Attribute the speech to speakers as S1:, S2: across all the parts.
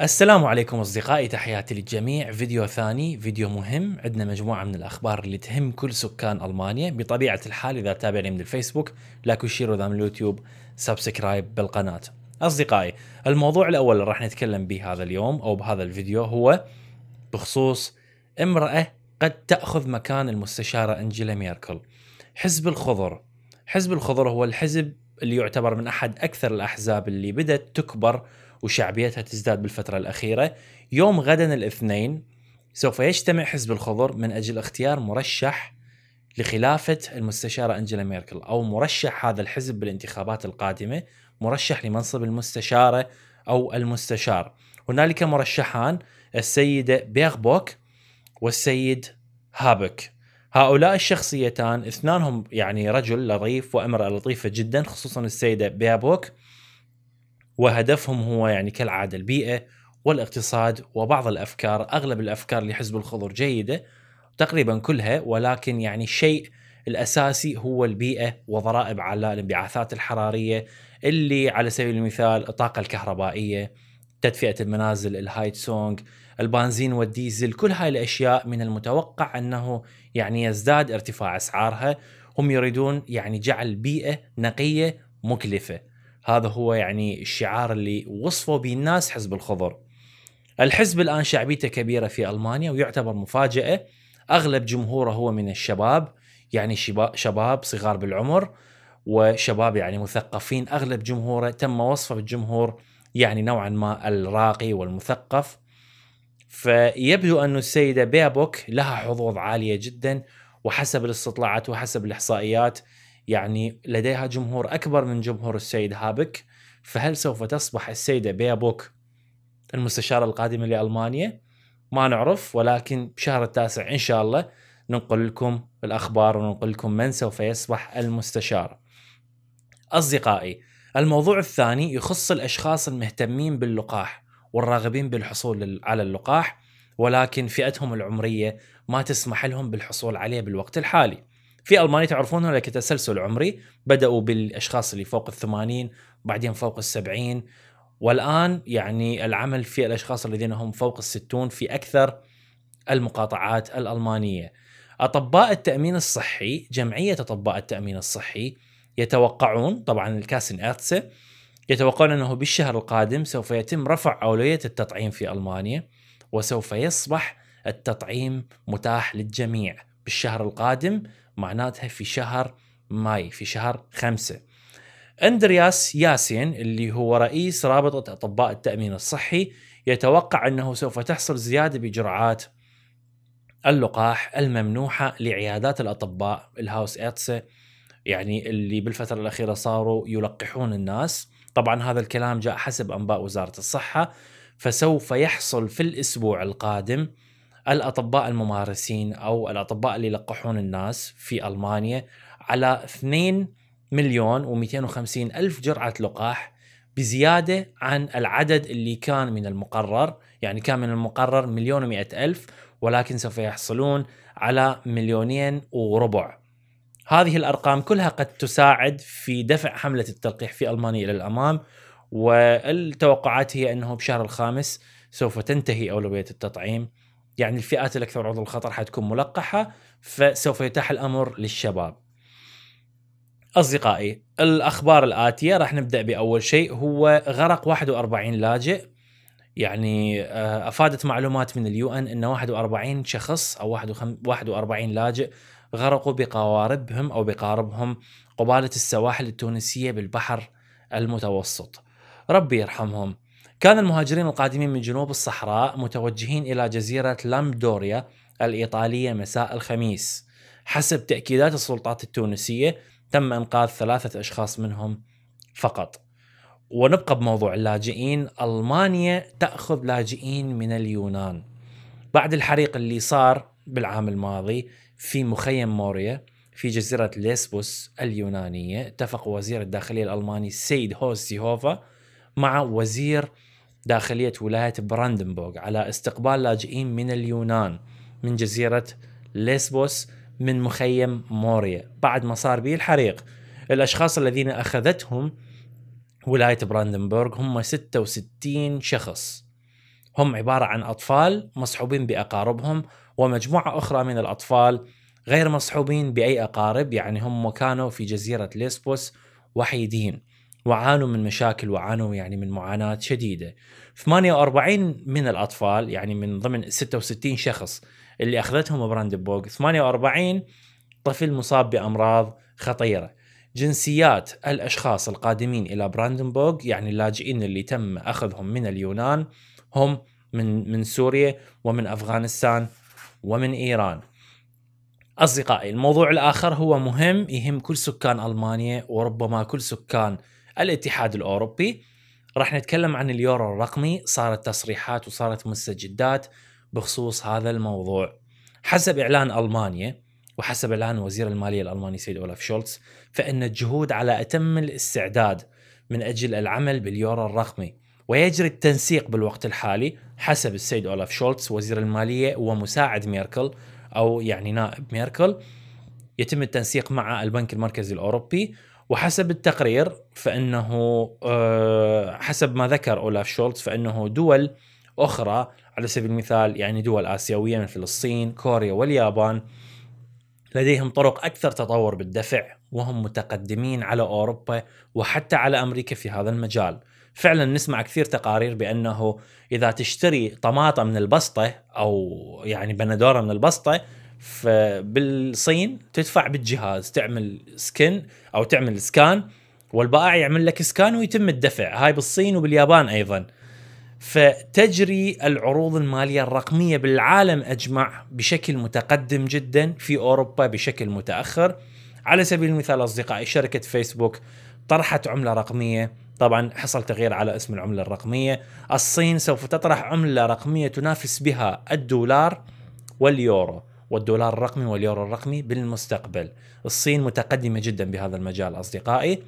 S1: السلام عليكم اصدقائي تحياتي للجميع فيديو ثاني فيديو مهم عندنا مجموعه من الاخبار اللي تهم كل سكان المانيا بطبيعه الحال اذا تابعني من الفيسبوك لايك وشير واذا من اليوتيوب سبسكرايب بالقناه اصدقائي الموضوع الاول اللي راح نتكلم به هذا اليوم او بهذا الفيديو هو بخصوص امراه قد تاخذ مكان المستشاره انجيلا ميركل حزب الخضر حزب الخضر هو الحزب اللي يعتبر من احد اكثر الاحزاب اللي بدات تكبر وشعبيتها تزداد بالفترة الأخيرة يوم غدا الاثنين سوف يجتمع حزب الخضر من أجل اختيار مرشح لخلافة المستشارة أنجيلا ميركل أو مرشح هذا الحزب بالانتخابات القادمة مرشح لمنصب المستشارة أو المستشار هنالك مرشحان السيدة بيغبوك والسيد هابك هؤلاء الشخصيتان اثنانهم يعني رجل لطيف وامرأة لطيفة جدا خصوصا السيدة بيابوك وهدفهم هو يعني كالعاده البيئه والاقتصاد وبعض الافكار اغلب الافكار لحزب الخضر جيده تقريبا كلها ولكن يعني الشيء الاساسي هو البيئه وضرائب على الانبعاثات الحراريه اللي على سبيل المثال الطاقه الكهربائيه تدفئه المنازل الهايت سونغ البنزين والديزل كل هاي الاشياء من المتوقع انه يعني يزداد ارتفاع اسعارها هم يريدون يعني جعل بيئه نقيه مكلفه هذا هو يعني الشعار اللي وصفوا به الناس حزب الخضر الحزب الآن شعبيته كبيرة في ألمانيا ويعتبر مفاجأة أغلب جمهوره هو من الشباب يعني شباب صغار بالعمر وشباب يعني مثقفين أغلب جمهوره تم وصفه بالجمهور يعني نوعا ما الراقي والمثقف فيبدو أن السيدة بيابوك لها حظوظ عالية جدا وحسب الاستطلاعات وحسب الإحصائيات يعني لديها جمهور اكبر من جمهور السيد هابك فهل سوف تصبح السيده بيابوك المستشاره القادمه لالمانيا؟ ما نعرف ولكن بشهر التاسع ان شاء الله ننقل لكم الاخبار وننقل لكم من سوف يصبح المستشار. اصدقائي الموضوع الثاني يخص الاشخاص المهتمين باللقاح والراغبين بالحصول على اللقاح ولكن فئتهم العمريه ما تسمح لهم بالحصول عليه بالوقت الحالي. في المانيا تعرفونها ولا تسلسل عمري بداوا بالاشخاص اللي فوق الثمانين بعدين فوق السبعين والان يعني العمل في الاشخاص الذين هم فوق الستون في اكثر المقاطعات الالمانيه. اطباء التامين الصحي جمعيه اطباء التامين الصحي يتوقعون طبعا الكاسن ارتسه يتوقعون انه بالشهر القادم سوف يتم رفع اولويه التطعيم في المانيا وسوف يصبح التطعيم متاح للجميع بالشهر القادم معناتها في شهر ماي في شهر خمسة اندرياس ياسين اللي هو رئيس رابطة أطباء التأمين الصحي يتوقع أنه سوف تحصل زيادة بجرعات اللقاح الممنوحة لعيادات الأطباء الهاوس إتسة يعني اللي بالفترة الأخيرة صاروا يلقحون الناس طبعا هذا الكلام جاء حسب أنباء وزارة الصحة فسوف يحصل في الأسبوع القادم الاطباء الممارسين او الاطباء اللي يلقحون الناس في المانيا على 2 مليون و250 الف جرعه لقاح بزياده عن العدد اللي كان من المقرر يعني كان من المقرر مليون و100 الف ولكن سوف يحصلون على مليونين وربع هذه الارقام كلها قد تساعد في دفع حمله التلقيح في المانيا الى الامام والتوقعات هي انه بشهر الخامس سوف تنتهي اولويه التطعيم يعني الفئات الاكثر عرضه للخطر حتكون ملقحه فسوف يتاح الامر للشباب. اصدقائي الاخبار الاتيه راح نبدا باول شيء هو غرق 41 لاجئ يعني آه، افادت معلومات من اليو ان ان 41 شخص او 41 لاجئ غرقوا بقواربهم او بقاربهم قباله السواحل التونسيه بالبحر المتوسط. ربي يرحمهم. كان المهاجرين القادمين من جنوب الصحراء متوجهين إلى جزيرة لامدوريا الإيطالية مساء الخميس حسب تأكيدات السلطات التونسية تم إنقاذ ثلاثة أشخاص منهم فقط ونبقى بموضوع اللاجئين ألمانيا تأخذ لاجئين من اليونان بعد الحريق اللي صار بالعام الماضي في مخيم موريا في جزيرة ليسبوس اليونانية اتفق وزير الداخلية الألماني السيد هوست سيهوفا مع وزير داخلية ولاية براندنبورغ على استقبال لاجئين من اليونان من جزيرة ليسبوس من مخيم موريا بعد ما صار به الحريق الأشخاص الذين أخذتهم ولاية براندنبورغ هم 66 شخص هم عبارة عن أطفال مصحوبين بأقاربهم ومجموعة أخرى من الأطفال غير مصحوبين بأي أقارب يعني هم كانوا في جزيرة ليسبوس وحيدين وعانوا من مشاكل وعانوا يعني من معاناة شديدة 48 من الأطفال يعني من ضمن 66 شخص اللي أخذتهم بوغ 48 طفل مصاب بأمراض خطيرة جنسيات الأشخاص القادمين إلى براندنبورغ يعني اللاجئين اللي تم أخذهم من اليونان هم من من سوريا ومن أفغانستان ومن إيران أصدقائي الموضوع الآخر هو مهم يهم كل سكان ألمانيا وربما كل سكان الاتحاد الاوروبي راح نتكلم عن اليورو الرقمي صارت تصريحات وصارت مستجدات بخصوص هذا الموضوع حسب اعلان المانيا وحسب اعلان وزير الماليه الالماني سيد اولاف شولتز فان الجهود على اتم الاستعداد من اجل العمل باليورو الرقمي ويجري التنسيق بالوقت الحالي حسب السيد اولاف شولتز وزير الماليه ومساعد ميركل او يعني نائب ميركل يتم التنسيق مع البنك المركزي الاوروبي وحسب التقرير فانه آه، حسب ما ذكر اولاف شولتز فانه دول اخرى على سبيل المثال يعني دول اسيويه مثل الصين، كوريا واليابان لديهم طرق اكثر تطور بالدفع وهم متقدمين على اوروبا وحتى على امريكا في هذا المجال. فعلا نسمع كثير تقارير بانه اذا تشتري طماطم من البسطه او يعني بندوره من البسطه فبالصين تدفع بالجهاز تعمل سكن او تعمل سكان والبائع يعمل لك سكان ويتم الدفع هاي بالصين وباليابان ايضا فتجري العروض الماليه الرقميه بالعالم اجمع بشكل متقدم جدا في اوروبا بشكل متاخر على سبيل المثال اصدقائي شركه فيسبوك طرحت عمله رقميه طبعا حصل تغيير على اسم العمله الرقميه الصين سوف تطرح عمله رقميه تنافس بها الدولار واليورو والدولار الرقمي واليورو الرقمي بالمستقبل الصين متقدمة جدا بهذا المجال أصدقائي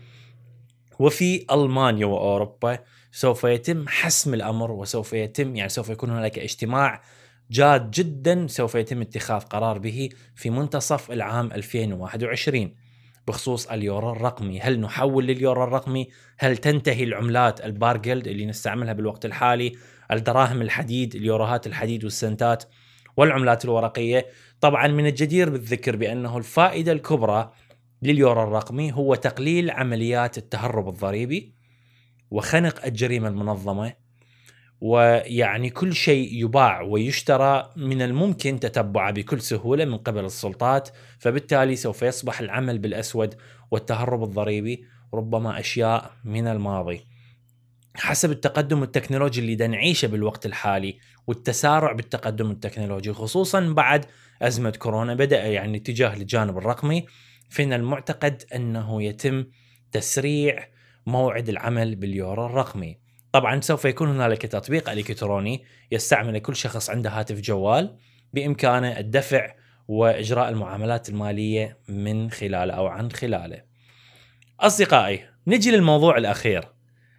S1: وفي ألمانيا وأوروبا سوف يتم حسم الأمر وسوف يتم يعني سوف يكون هناك اجتماع جاد جدا سوف يتم اتخاذ قرار به في منتصف العام 2021 بخصوص اليورو الرقمي هل نحول لليورو الرقمي هل تنتهي العملات البارجلد اللي نستعملها بالوقت الحالي الدراهم الحديد اليوروهات الحديد والسنتات والعملات الورقيه طبعا من الجدير بالذكر بانه الفائده الكبرى لليورو الرقمي هو تقليل عمليات التهرب الضريبي وخنق الجريمه المنظمه ويعني كل شيء يباع ويشترى من الممكن تتبعه بكل سهوله من قبل السلطات فبالتالي سوف يصبح العمل بالاسود والتهرب الضريبي ربما اشياء من الماضي حسب التقدم التكنولوجي اللي نعيشه بالوقت الحالي والتسارع بالتقدم التكنولوجي خصوصا بعد أزمة كورونا بدأ يعني اتجاه للجانب الرقمي فينا المعتقد أنه يتم تسريع موعد العمل باليورو الرقمي طبعا سوف يكون هنالك تطبيق الكتروني يستعمل كل شخص عنده هاتف جوال بامكانه الدفع واجراء المعاملات الماليه من خلاله او عن خلاله. اصدقائي نجي للموضوع الاخير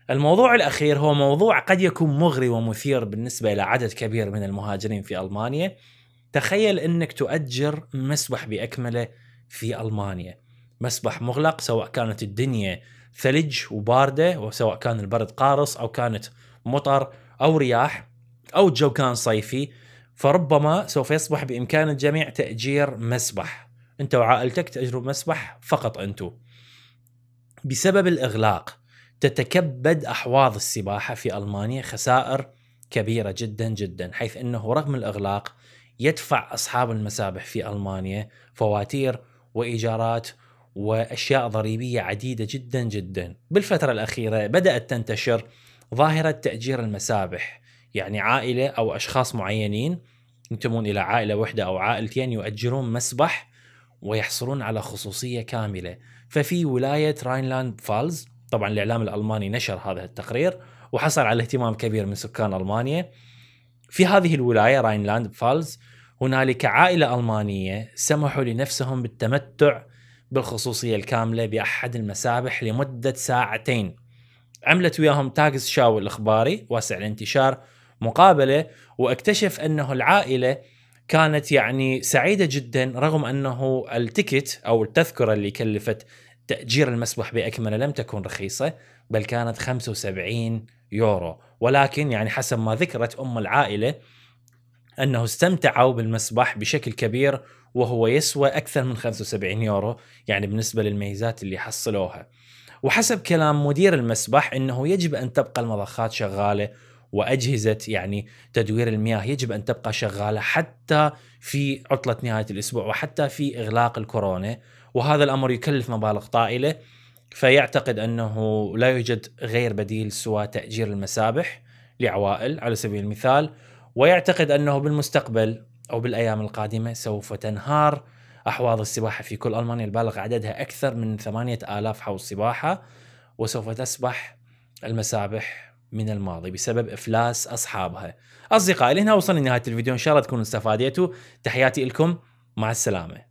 S1: الموضوع الاخير هو موضوع قد يكون مغري ومثير بالنسبه إلى عدد كبير من المهاجرين في المانيا. تخيل انك تؤجر مسبح باكمله في المانيا. مسبح مغلق سواء كانت الدنيا ثلج وبارده وسواء كان البرد قارص او كانت مطر او رياح او الجو كان صيفي فربما سوف يصبح بامكان الجميع تاجير مسبح. انت وعائلتك تاجروا مسبح فقط أنتو بسبب الاغلاق تتكبد احواض السباحه في المانيا خسائر كبيره جدا جدا حيث انه رغم الاغلاق يدفع اصحاب المسابح في المانيا فواتير وايجارات واشياء ضريبيه عديده جدا جدا. بالفتره الاخيره بدات تنتشر ظاهره تاجير المسابح، يعني عائله او اشخاص معينين ينتمون الى عائله واحده او عائلتين يؤجرون مسبح ويحصلون على خصوصيه كامله. ففي ولايه راينلاند فالز طبعا الاعلام الالماني نشر هذا التقرير وحصل على اهتمام كبير من سكان المانيا في هذه الولايه راينلاند فالز هنالك عائله المانيه سمحوا لنفسهم بالتمتع بالخصوصيه الكامله باحد المسابح لمده ساعتين عملت وياهم تاكس شاو الاخباري واسع الانتشار مقابله واكتشف انه العائله كانت يعني سعيده جدا رغم انه التيكت او التذكره اللي كلفت تأجير المسبح بأكمله لم تكن رخيصة بل كانت 75 يورو ولكن يعني حسب ما ذكرت أم العائلة أنه استمتعوا بالمسبح بشكل كبير وهو يسوى أكثر من 75 يورو يعني بالنسبة للميزات اللي حصلوها وحسب كلام مدير المسبح أنه يجب أن تبقى المضخات شغالة واجهزه يعني تدوير المياه يجب ان تبقى شغاله حتى في عطله نهايه الاسبوع وحتى في اغلاق الكورونا وهذا الامر يكلف مبالغ طائله فيعتقد انه لا يوجد غير بديل سوى تاجير المسابح لعوائل على سبيل المثال ويعتقد انه بالمستقبل او بالايام القادمه سوف تنهار احواض السباحه في كل المانيا البالغ عددها اكثر من 8000 حوض سباحه وسوف تسبح المسابح من الماضي بسبب افلاس اصحابها. اصدقائي لهنا وصلنا لنهايه الفيديو ان شاء الله تكونوا استفاديتوا تحياتي لكم مع السلامه.